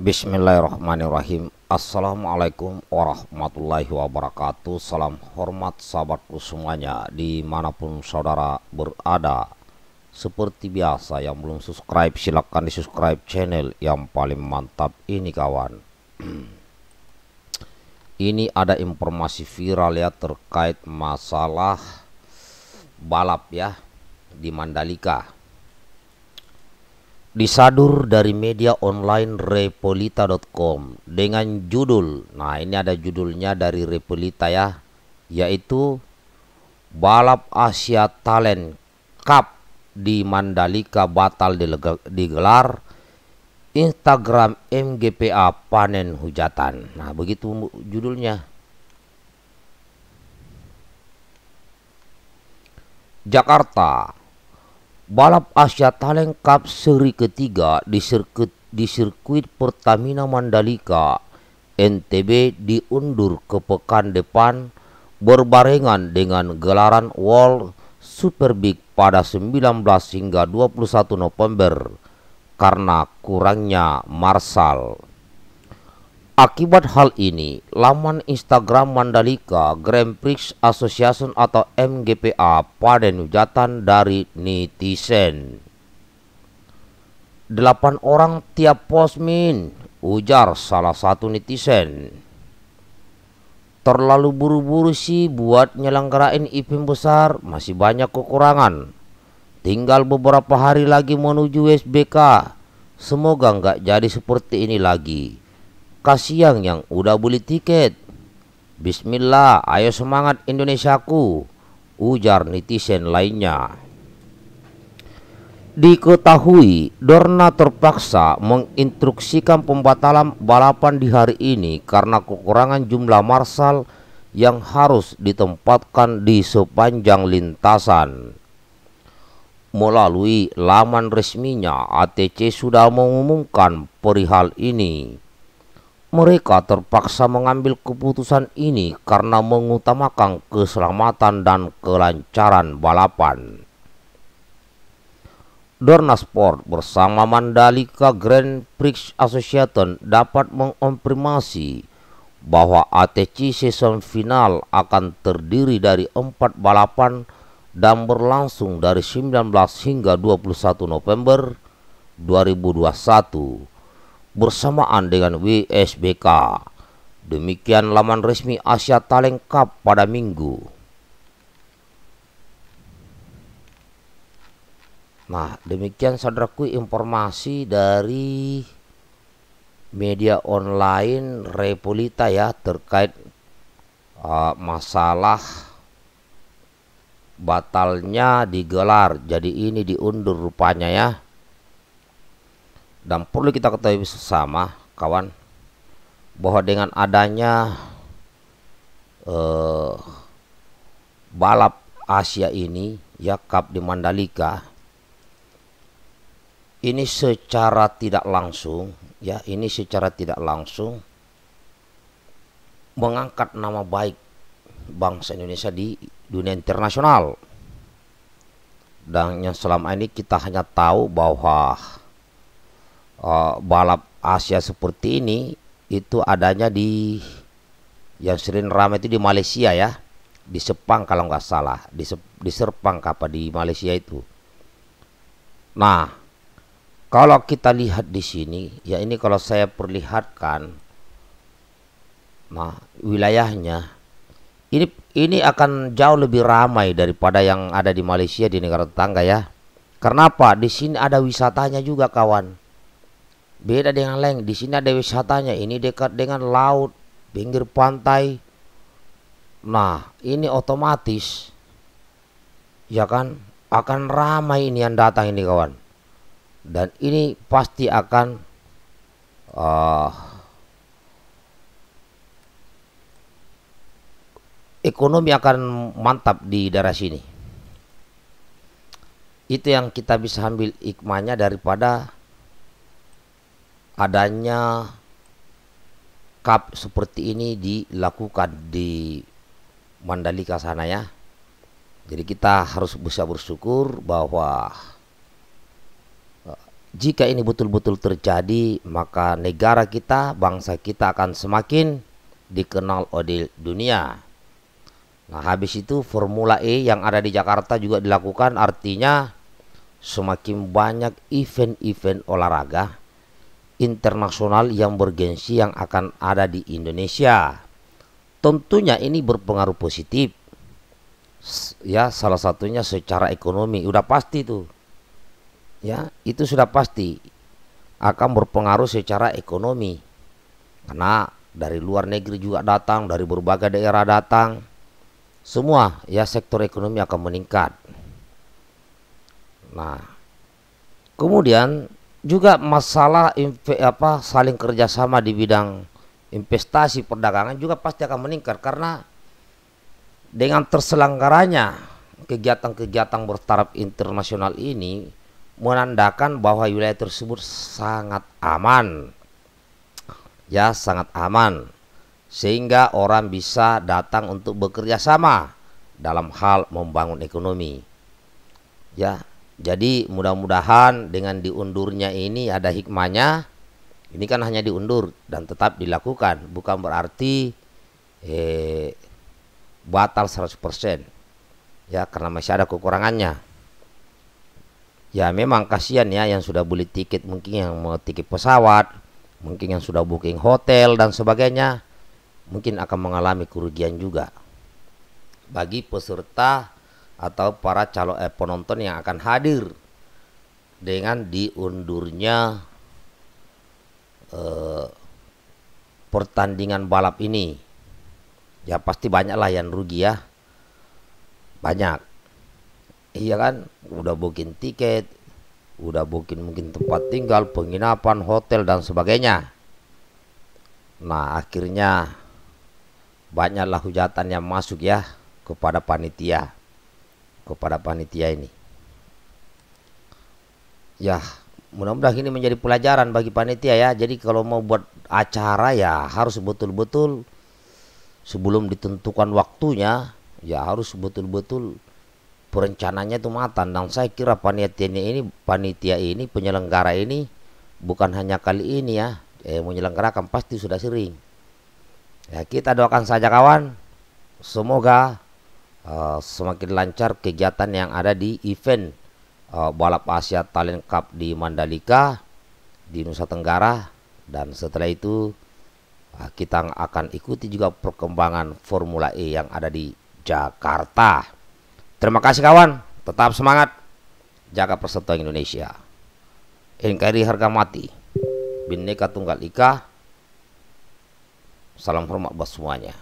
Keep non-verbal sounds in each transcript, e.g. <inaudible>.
Bismillahirrahmanirrahim Assalamualaikum warahmatullahi wabarakatuh Salam hormat sahabatku semuanya Dimanapun saudara berada Seperti biasa yang belum subscribe silahkan di subscribe channel yang paling mantap ini kawan <clears throat> Ini ada informasi viral ya terkait masalah balap ya di Mandalika disadur dari media online repolita.com dengan judul nah ini ada judulnya dari repolita ya yaitu balap Asia Talent Cup di Mandalika batal digelar Instagram MGPA panen hujatan nah begitu judulnya Jakarta Balap Asia Talent Cup seri ketiga di sirkuit, di sirkuit Pertamina Mandalika NTB diundur ke pekan depan berbarengan dengan gelaran World Super Big pada 19 hingga 21 November karena kurangnya marsal. Akibat hal ini, laman Instagram Mandalika Grand Prix Association atau MGPA pada nujatan dari netizen. Delapan orang tiap posmin, ujar salah satu netizen. Terlalu buru-buru sih buat nyelenggarain event besar, masih banyak kekurangan. Tinggal beberapa hari lagi menuju SBK, semoga nggak jadi seperti ini lagi kasiang yang udah beli tiket. Bismillah, ayo semangat Indonesiaku, ujar netizen lainnya. Diketahui, Dorna terpaksa menginstruksikan pembatalan balapan di hari ini karena kekurangan jumlah marshal yang harus ditempatkan di sepanjang lintasan. Melalui laman resminya, ATC sudah mengumumkan perihal ini. Mereka terpaksa mengambil keputusan ini karena mengutamakan keselamatan dan kelancaran balapan. Dorna Sport bersama Mandalika Grand Prix Association dapat mengonfirmasi bahwa ATC season final akan terdiri dari empat balapan dan berlangsung dari 19 hingga 21 November 2021 bersamaan dengan WSBK. Demikian laman resmi Asia Talent Cup pada minggu. Nah, demikian saudaraku informasi dari media online Repolita ya terkait uh, masalah batalnya digelar. Jadi ini diundur rupanya ya. Dan perlu kita ketahui bersama, kawan, bahwa dengan adanya eh, balap Asia ini, ya Cup di Mandalika, ini secara tidak langsung, ya ini secara tidak langsung mengangkat nama baik bangsa Indonesia di dunia internasional. Dan yang selama ini kita hanya tahu bahwa uh, balap Asia seperti ini itu adanya di yang sering ramai itu di Malaysia ya di Sepang kalau nggak salah di, Sep, di Serpang apa di Malaysia itu nah kalau kita lihat di sini ya ini kalau saya perlihatkan nah wilayahnya ini ini akan jauh lebih ramai daripada yang ada di Malaysia di negara tetangga ya. karena apa Di sini ada wisatanya juga kawan. Beda dengan Leng, di sini ada wisatanya. Ini dekat dengan laut, pinggir pantai. Nah, ini otomatis ya kan akan ramai ini yang datang ini kawan. Dan ini pasti akan uh, ekonomi akan mantap di daerah sini. Itu yang kita bisa ambil hikmahnya daripada adanya cup seperti ini dilakukan di Mandalika sana ya. Jadi kita harus bisa bersyukur bahwa eh, jika ini betul-betul terjadi maka negara kita, bangsa kita akan semakin dikenal oleh dunia. Nah, habis itu Formula E yang ada di Jakarta juga dilakukan artinya semakin banyak event-event olahraga internasional yang bergensi yang akan ada di Indonesia. Tentunya ini berpengaruh positif. Ya, salah satunya secara ekonomi udah pasti tuh. Ya, itu sudah pasti akan berpengaruh secara ekonomi. Karena dari luar negeri juga datang, dari berbagai daerah datang. Semua ya sektor ekonomi akan meningkat. Nah, kemudian juga masalah apa saling kerjasama di bidang investasi perdagangan juga pasti akan meningkat karena dengan terselenggaranya kegiatan-kegiatan bertaraf internasional ini menandakan bahwa wilayah tersebut sangat aman ya sangat aman sehingga orang bisa datang untuk bekerja sama dalam hal membangun ekonomi ya jadi mudah-mudahan dengan diundurnya ini ada hikmahnya. Ini kan hanya diundur dan tetap dilakukan, bukan berarti eh, batal 100%. Ya, karena masih ada kekurangannya. Ya, memang kasihan ya yang sudah beli tiket, mungkin yang mau tiket pesawat, mungkin yang sudah booking hotel dan sebagainya, mungkin akan mengalami kerugian juga. Bagi peserta atau para calon eh, penonton yang akan hadir dengan diundurnya eh, pertandingan balap ini ya pasti banyak lah yang rugi ya banyak iya kan udah booking tiket udah booking mungkin tempat tinggal penginapan hotel dan sebagainya nah akhirnya banyaklah hujatan yang masuk ya kepada panitia kepada panitia ini. Ya, mudah-mudahan ini menjadi pelajaran bagi panitia ya. Jadi kalau mau buat acara ya harus betul-betul sebelum ditentukan waktunya ya harus betul-betul perencananya itu matang dan saya kira panitia ini panitia ini penyelenggara ini bukan hanya kali ini ya eh, menyelenggarakan pasti sudah sering ya kita doakan saja kawan semoga Eh, semakin lancar kegiatan yang ada di event uh, balap Asia Talent Cup di Mandalika di Nusa Tenggara dan setelah itu uh, kita akan ikuti juga perkembangan Formula E yang ada di Jakarta. Terima kasih kawan, tetap semangat jaga persatuan Indonesia. NKRI harga mati. Bineka Tunggal Ika. Salam hormat buat semuanya.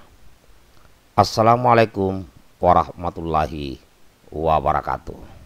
Assalamualaikum warahmatullahi wabarakatuh.